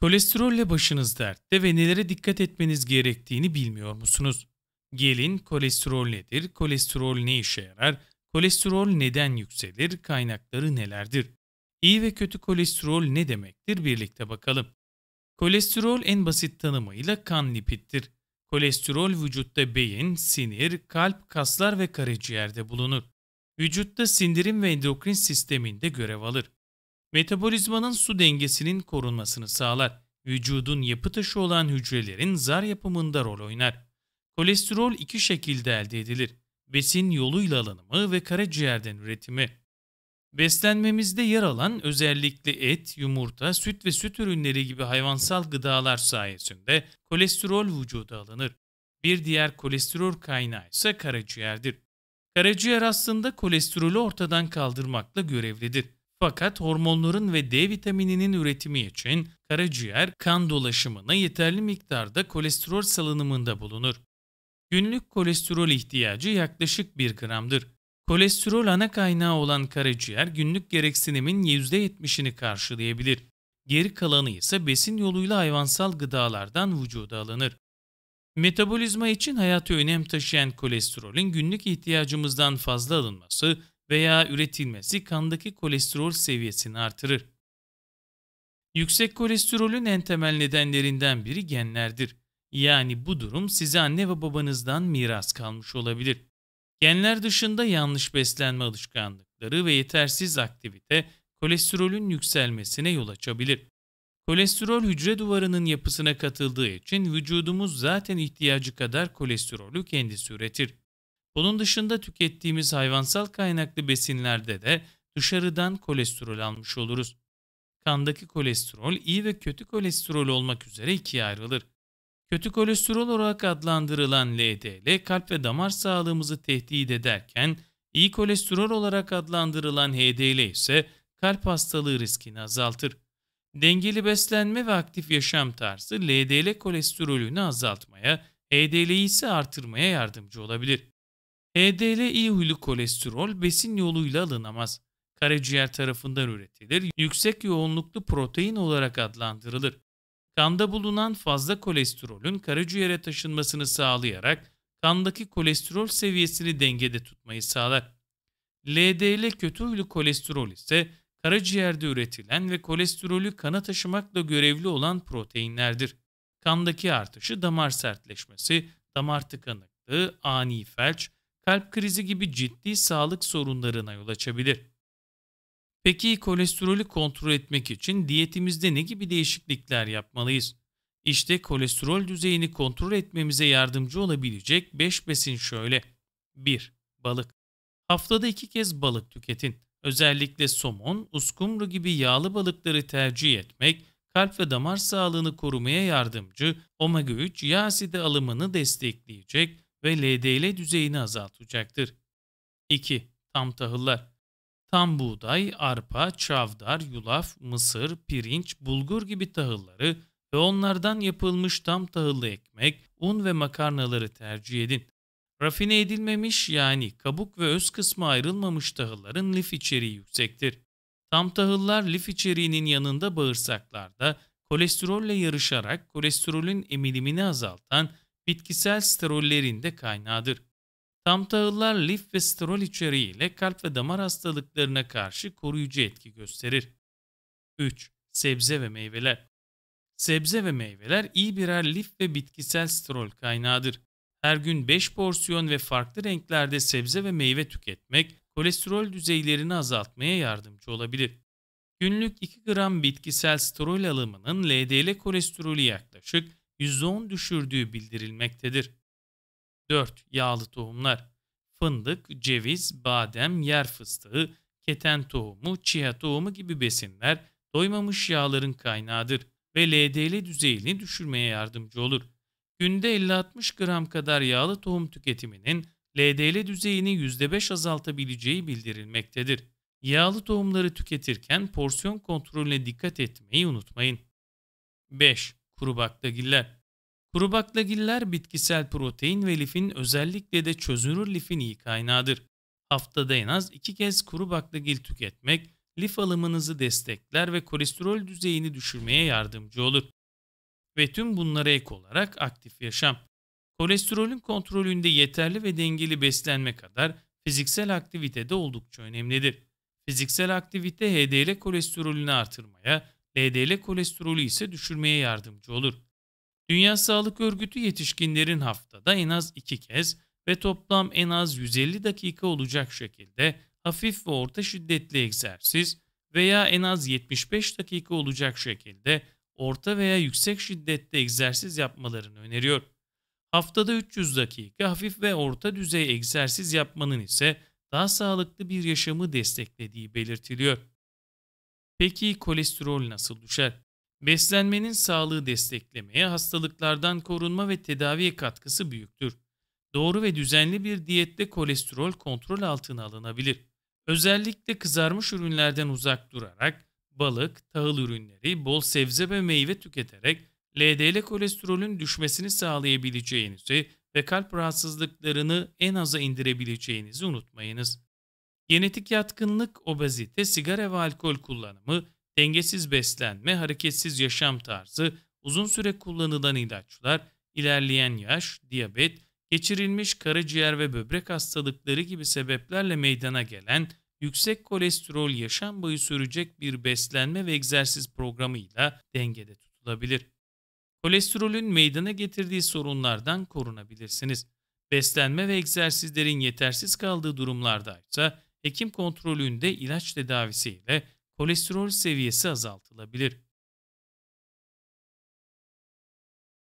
Kolesterolle başınız dertte ve nelere dikkat etmeniz gerektiğini bilmiyor musunuz? Gelin kolesterol nedir, kolesterol ne işe yarar, kolesterol neden yükselir, kaynakları nelerdir? İyi ve kötü kolesterol ne demektir birlikte bakalım. Kolesterol en basit tanımıyla kan lipittir. Kolesterol vücutta beyin, sinir, kalp, kaslar ve karaciğerde bulunur. Vücutta sindirim ve endokrin sisteminde görev alır. Metabolizmanın su dengesinin korunmasını sağlar. Vücudun yapı taşı olan hücrelerin zar yapımında rol oynar. Kolesterol iki şekilde elde edilir. Besin yoluyla alınımı ve karaciğerden üretimi. Beslenmemizde yer alan özellikle et, yumurta, süt ve süt ürünleri gibi hayvansal gıdalar sayesinde kolesterol vücuda alınır. Bir diğer kolesterol kaynağı ise karaciğerdir. Karaciğer aslında kolesterolü ortadan kaldırmakla görevlidir. Fakat hormonların ve D vitamininin üretimi için karaciğer kan dolaşımına yeterli miktarda kolesterol salınımında bulunur. Günlük kolesterol ihtiyacı yaklaşık 1 gramdır. Kolesterol ana kaynağı olan karaciğer günlük gereksinimin %70'ini karşılayabilir. Geri kalanı ise besin yoluyla hayvansal gıdalardan vücuda alınır. Metabolizma için hayatı önem taşıyan kolesterolün günlük ihtiyacımızdan fazla alınması veya üretilmesi kandaki kolesterol seviyesini artırır. Yüksek kolesterolün en temel nedenlerinden biri genlerdir. Yani bu durum size anne ve babanızdan miras kalmış olabilir. Genler dışında yanlış beslenme alışkanlıkları ve yetersiz aktivite kolesterolün yükselmesine yol açabilir. Kolesterol hücre duvarının yapısına katıldığı için vücudumuz zaten ihtiyacı kadar kolesterolü kendisi üretir. Bunun dışında tükettiğimiz hayvansal kaynaklı besinlerde de dışarıdan kolesterol almış oluruz. Kandaki kolesterol iyi ve kötü kolesterol olmak üzere ikiye ayrılır. Kötü kolesterol olarak adlandırılan LDL kalp ve damar sağlığımızı tehdit ederken iyi kolesterol olarak adlandırılan HDL ise kalp hastalığı riskini azaltır. Dengeli beslenme ve aktif yaşam tarzı LDL kolesterolünü azaltmaya, HDL'yi ise artırmaya yardımcı olabilir. HDL iyi huylu kolesterol besin yoluyla alınamaz. Karaciğer tarafından üretilir, yüksek yoğunluklu protein olarak adlandırılır. Kanda bulunan fazla kolesterolün karaciğere taşınmasını sağlayarak kandaki kolesterol seviyesini dengede tutmayı sağlar. LDL kötü huylu kolesterol ise karaciğerde üretilen ve kolesterolü kana taşımakla görevli olan proteinlerdir. Kandaki artışı damar sertleşmesi, damar tıkanıklığı, ani felç, kalp krizi gibi ciddi sağlık sorunlarına yol açabilir. Peki kolesterolü kontrol etmek için diyetimizde ne gibi değişiklikler yapmalıyız? İşte kolesterol düzeyini kontrol etmemize yardımcı olabilecek 5 besin şöyle. 1. Balık. Haftada 2 kez balık tüketin. Özellikle somon, uskumru gibi yağlı balıkları tercih etmek, kalp ve damar sağlığını korumaya yardımcı, omega 3 yağ asidi alımını destekleyecek, ve LDL düzeyini azaltacaktır. 2. Tam tahıllar Tam buğday, arpa, çavdar, yulaf, mısır, pirinç, bulgur gibi tahılları ve onlardan yapılmış tam tahıllı ekmek, un ve makarnaları tercih edin. Rafine edilmemiş yani kabuk ve öz kısmı ayrılmamış tahılların lif içeriği yüksektir. Tam tahıllar lif içeriğinin yanında bağırsaklarda kolesterolle yarışarak kolesterolün emilimini azaltan bitkisel strollerin de kaynağıdır. Tam tahıllar lif ve sterol içeriğiyle kalp ve damar hastalıklarına karşı koruyucu etki gösterir. 3. Sebze ve meyveler Sebze ve meyveler iyi birer lif ve bitkisel sterol kaynağıdır. Her gün 5 porsiyon ve farklı renklerde sebze ve meyve tüketmek kolesterol düzeylerini azaltmaya yardımcı olabilir. Günlük 2 gram bitkisel sterol alımının LDL kolesterolü yaklaşık %10 düşürdüğü bildirilmektedir. 4. Yağlı tohumlar Fındık, ceviz, badem, yer fıstığı, keten tohumu, çiha tohumu gibi besinler doymamış yağların kaynağıdır ve LDL düzeyini düşürmeye yardımcı olur. Günde 50-60 gram kadar yağlı tohum tüketiminin LDL düzeyini %5 azaltabileceği bildirilmektedir. Yağlı tohumları tüketirken porsiyon kontrolüne dikkat etmeyi unutmayın. 5. Kuru baklagiller. Kuru baklagiller bitkisel protein ve lifin özellikle de çözünür lifin iyi kaynağıdır. Haftada en az 2 kez kuru baklagil tüketmek lif alımınızı destekler ve kolesterol düzeyini düşürmeye yardımcı olur. Ve tüm bunlara ek olarak aktif yaşam. Kolesterolün kontrolünde yeterli ve dengeli beslenme kadar fiziksel aktivite de oldukça önemlidir. Fiziksel aktivite HDL kolesterolünü artırmaya LDL kolesterolü ise düşürmeye yardımcı olur. Dünya Sağlık Örgütü yetişkinlerin haftada en az 2 kez ve toplam en az 150 dakika olacak şekilde hafif ve orta şiddetli egzersiz veya en az 75 dakika olacak şekilde orta veya yüksek şiddette egzersiz yapmalarını öneriyor. Haftada 300 dakika hafif ve orta düzey egzersiz yapmanın ise daha sağlıklı bir yaşamı desteklediği belirtiliyor. Peki kolesterol nasıl düşer? Beslenmenin sağlığı desteklemeye, hastalıklardan korunma ve tedaviye katkısı büyüktür. Doğru ve düzenli bir diyette kolesterol kontrol altına alınabilir. Özellikle kızarmış ürünlerden uzak durarak, balık, tahıl ürünleri, bol sebze ve meyve tüketerek LDL kolesterolün düşmesini sağlayabileceğinizi ve kalp rahatsızlıklarını en aza indirebileceğinizi unutmayınız. Genetik yatkınlık, obezite, sigara ve alkol kullanımı, dengesiz beslenme, hareketsiz yaşam tarzı, uzun süre kullanılan ilaçlar, ilerleyen yaş, diyabet, geçirilmiş karaciğer ve böbrek hastalıkları gibi sebeplerle meydana gelen yüksek kolesterol yaşam boyu sürecek bir beslenme ve egzersiz programıyla dengede tutulabilir. Kolesterolün meydana getirdiği sorunlardan korunabilirsiniz. Beslenme ve egzersizlerin yetersiz kaldığı durumlarda ise hekim kontrolünde ilaç tedavisiyle kolesterol seviyesi azaltılabilir.